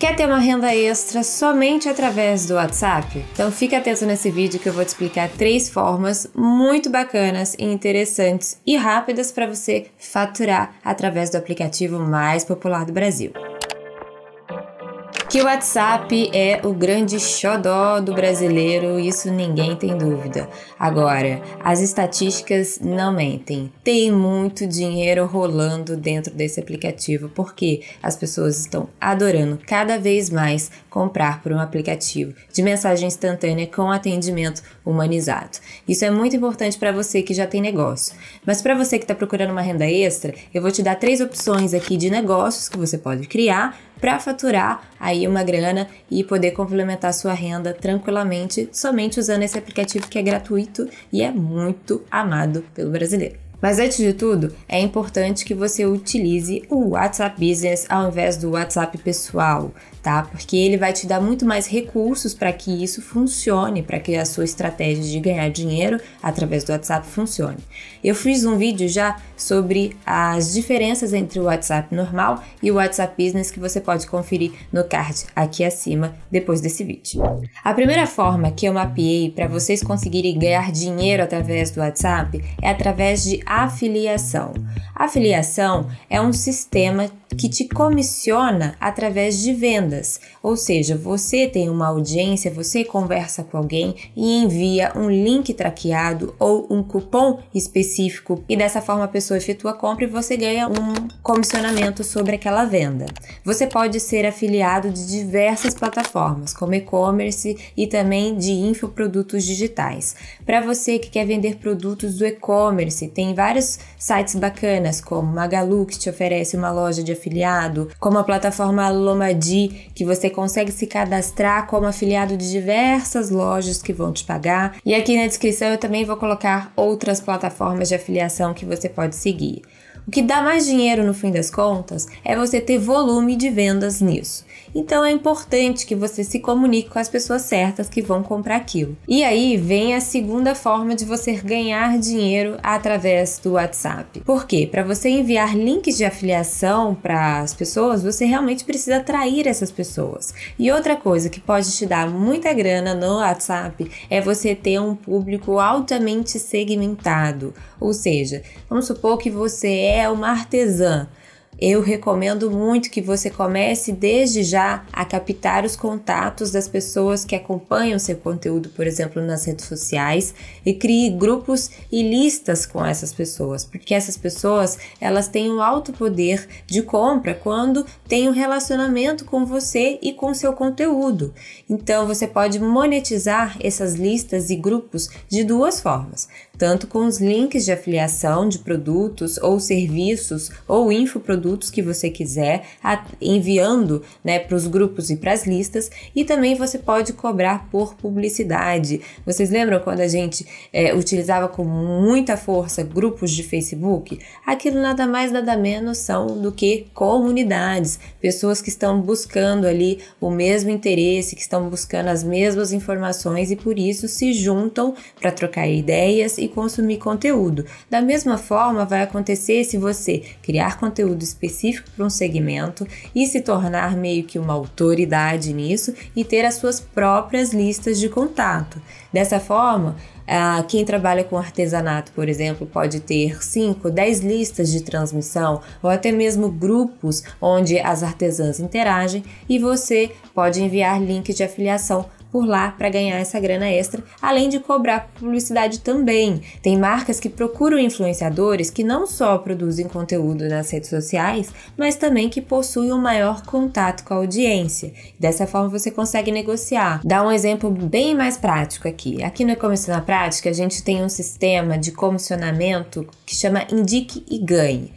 Quer ter uma renda extra somente através do WhatsApp? Então fica atento nesse vídeo que eu vou te explicar três formas muito bacanas e interessantes e rápidas para você faturar através do aplicativo mais popular do Brasil. Que o WhatsApp é o grande xodó do brasileiro, isso ninguém tem dúvida. Agora, as estatísticas não mentem. Tem muito dinheiro rolando dentro desse aplicativo porque as pessoas estão adorando cada vez mais comprar por um aplicativo de mensagem instantânea com atendimento humanizado. Isso é muito importante para você que já tem negócio. Mas para você que está procurando uma renda extra, eu vou te dar três opções aqui de negócios que você pode criar para faturar aí uma grana e poder complementar sua renda tranquilamente somente usando esse aplicativo que é gratuito e é muito amado pelo brasileiro. Mas antes de tudo, é importante que você utilize o WhatsApp Business ao invés do WhatsApp pessoal tá? Porque ele vai te dar muito mais recursos para que isso funcione, para que a sua estratégia de ganhar dinheiro através do WhatsApp funcione. Eu fiz um vídeo já sobre as diferenças entre o WhatsApp normal e o WhatsApp Business que você pode conferir no card aqui acima depois desse vídeo. A primeira forma que eu mapeei para vocês conseguirem ganhar dinheiro através do WhatsApp é através de afiliação. afiliação é um sistema que te comissiona através de vendas, ou seja, você tem uma audiência, você conversa com alguém e envia um link traqueado ou um cupom específico e dessa forma a pessoa efetua a compra e você ganha um comissionamento sobre aquela venda. Você pode ser afiliado de diversas plataformas, como e-commerce e também de infoprodutos digitais. Para você que quer vender produtos do e-commerce, tem vários sites bacanas como Magalu que te oferece uma loja de afiliado, como a plataforma Lomadi, que você consegue se cadastrar como afiliado de diversas lojas que vão te pagar. E aqui na descrição eu também vou colocar outras plataformas de afiliação que você pode seguir. O que dá mais dinheiro no fim das contas é você ter volume de vendas nisso. Então é importante que você se comunique com as pessoas certas que vão comprar aquilo. E aí vem a segunda forma de você ganhar dinheiro através do WhatsApp. Por quê? Para você enviar links de afiliação para as pessoas, você realmente precisa atrair essas pessoas. E outra coisa que pode te dar muita grana no WhatsApp é você ter um público altamente segmentado. Ou seja, vamos supor que você é é uma artesã. Eu recomendo muito que você comece desde já a captar os contatos das pessoas que acompanham seu conteúdo, por exemplo, nas redes sociais e crie grupos e listas com essas pessoas, porque essas pessoas, elas têm um alto poder de compra quando têm um relacionamento com você e com seu conteúdo. Então, você pode monetizar essas listas e grupos de duas formas, tanto com os links de afiliação de produtos ou serviços ou infoprodutos produtos que você quiser, enviando né, para os grupos e para as listas, e também você pode cobrar por publicidade. Vocês lembram quando a gente é, utilizava com muita força grupos de Facebook? Aquilo nada mais, nada menos são do que comunidades, pessoas que estão buscando ali o mesmo interesse, que estão buscando as mesmas informações e por isso se juntam para trocar ideias e consumir conteúdo. Da mesma forma, vai acontecer se você criar conteúdo específico para um segmento e se tornar meio que uma autoridade nisso e ter as suas próprias listas de contato. Dessa forma, ah, quem trabalha com artesanato, por exemplo, pode ter 5, 10 listas de transmissão ou até mesmo grupos onde as artesãs interagem e você pode enviar link de afiliação por lá para ganhar essa grana extra, além de cobrar publicidade também. Tem marcas que procuram influenciadores que não só produzem conteúdo nas redes sociais, mas também que possuem um maior contato com a audiência. Dessa forma você consegue negociar. Dá um exemplo bem mais prático aqui. Aqui no começo na Prática, a gente tem um sistema de comissionamento que chama Indique e Ganhe.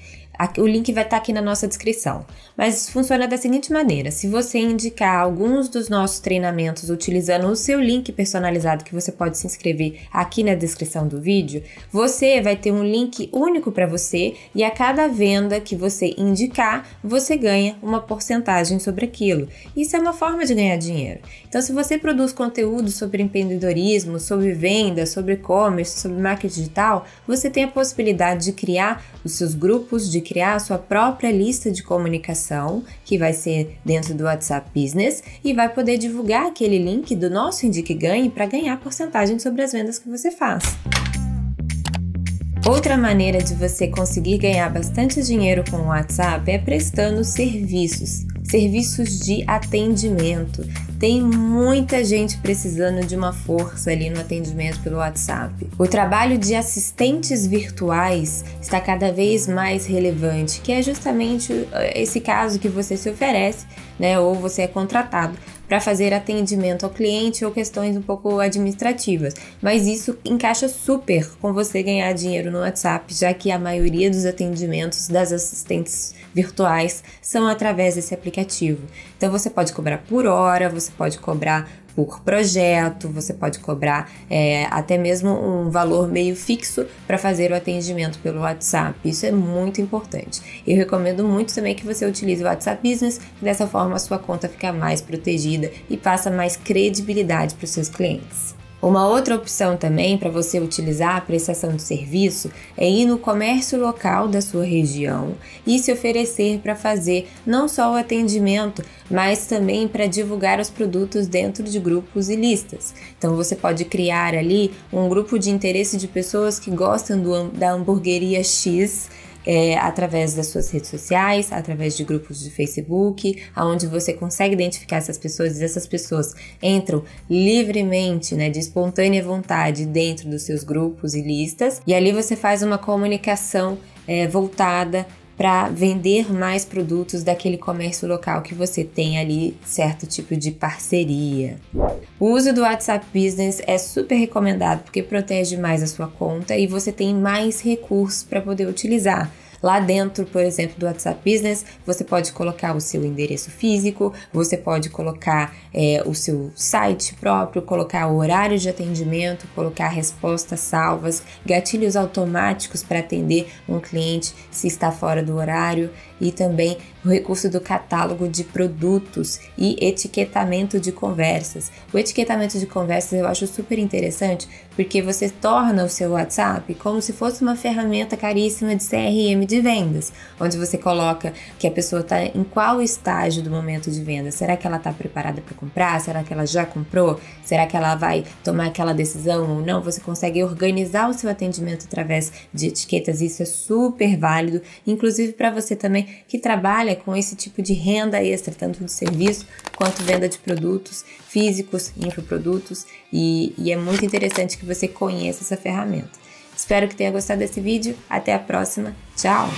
O link vai estar tá aqui na nossa descrição. Mas funciona da seguinte maneira: se você indicar alguns dos nossos treinamentos utilizando o seu link personalizado, que você pode se inscrever aqui na descrição do vídeo, você vai ter um link único para você e a cada venda que você indicar, você ganha uma porcentagem sobre aquilo. Isso é uma forma de ganhar dinheiro. Então, se você produz conteúdo sobre empreendedorismo, sobre venda, sobre e-commerce, sobre marketing digital, você tem a possibilidade de criar os seus grupos de criar a sua própria lista de comunicação, que vai ser dentro do WhatsApp Business, e vai poder divulgar aquele link do nosso Indique Ganhe para ganhar porcentagem sobre as vendas que você faz. Outra maneira de você conseguir ganhar bastante dinheiro com o WhatsApp é prestando serviços serviços de atendimento. Tem muita gente precisando de uma força ali no atendimento pelo WhatsApp. O trabalho de assistentes virtuais está cada vez mais relevante, que é justamente eh, esse caso que você se oferece, né, ou você é contratado para fazer atendimento ao cliente ou questões um pouco administrativas. Mas isso encaixa super com você ganhar dinheiro no WhatsApp, já que a maioria dos atendimentos das assistentes virtuais são através desse aplicativo. Então você pode cobrar por hora, você pode cobrar por projeto, você pode cobrar é, até mesmo um valor meio fixo para fazer o atendimento pelo WhatsApp. Isso é muito importante. Eu recomendo muito também que você utilize o WhatsApp Business, dessa forma a sua conta fica mais protegida e passa mais credibilidade para os seus clientes. Uma outra opção também para você utilizar a prestação de serviço é ir no comércio local da sua região e se oferecer para fazer não só o atendimento, mas também para divulgar os produtos dentro de grupos e listas. Então você pode criar ali um grupo de interesse de pessoas que gostam do, da hamburgueria X é, através das suas redes sociais, através de grupos de Facebook, aonde você consegue identificar essas pessoas e essas pessoas entram livremente, né, de espontânea vontade dentro dos seus grupos e listas, e ali você faz uma comunicação é, voltada para vender mais produtos daquele comércio local que você tem ali certo tipo de parceria. O uso do WhatsApp Business é super recomendado porque protege mais a sua conta e você tem mais recursos para poder utilizar. Lá dentro, por exemplo, do WhatsApp Business, você pode colocar o seu endereço físico, você pode colocar é, o seu site próprio, colocar o horário de atendimento, colocar respostas salvas, gatilhos automáticos para atender um cliente se está fora do horário e também o recurso do catálogo de produtos e etiquetamento de conversas. O etiquetamento de conversas eu acho super interessante porque você torna o seu WhatsApp como se fosse uma ferramenta caríssima de CRM de vendas, onde você coloca que a pessoa está em qual estágio do momento de venda. Será que ela está preparada para comprar? Será que ela já comprou? Será que ela vai tomar aquela decisão ou não? Você consegue organizar o seu atendimento através de etiquetas, isso é super válido, inclusive para você também que trabalha com esse tipo de renda extra, tanto de serviço quanto venda de produtos físicos, infoprodutos, e, e é muito interessante que você conheça essa ferramenta. Espero que tenha gostado desse vídeo. Até a próxima. Tchau!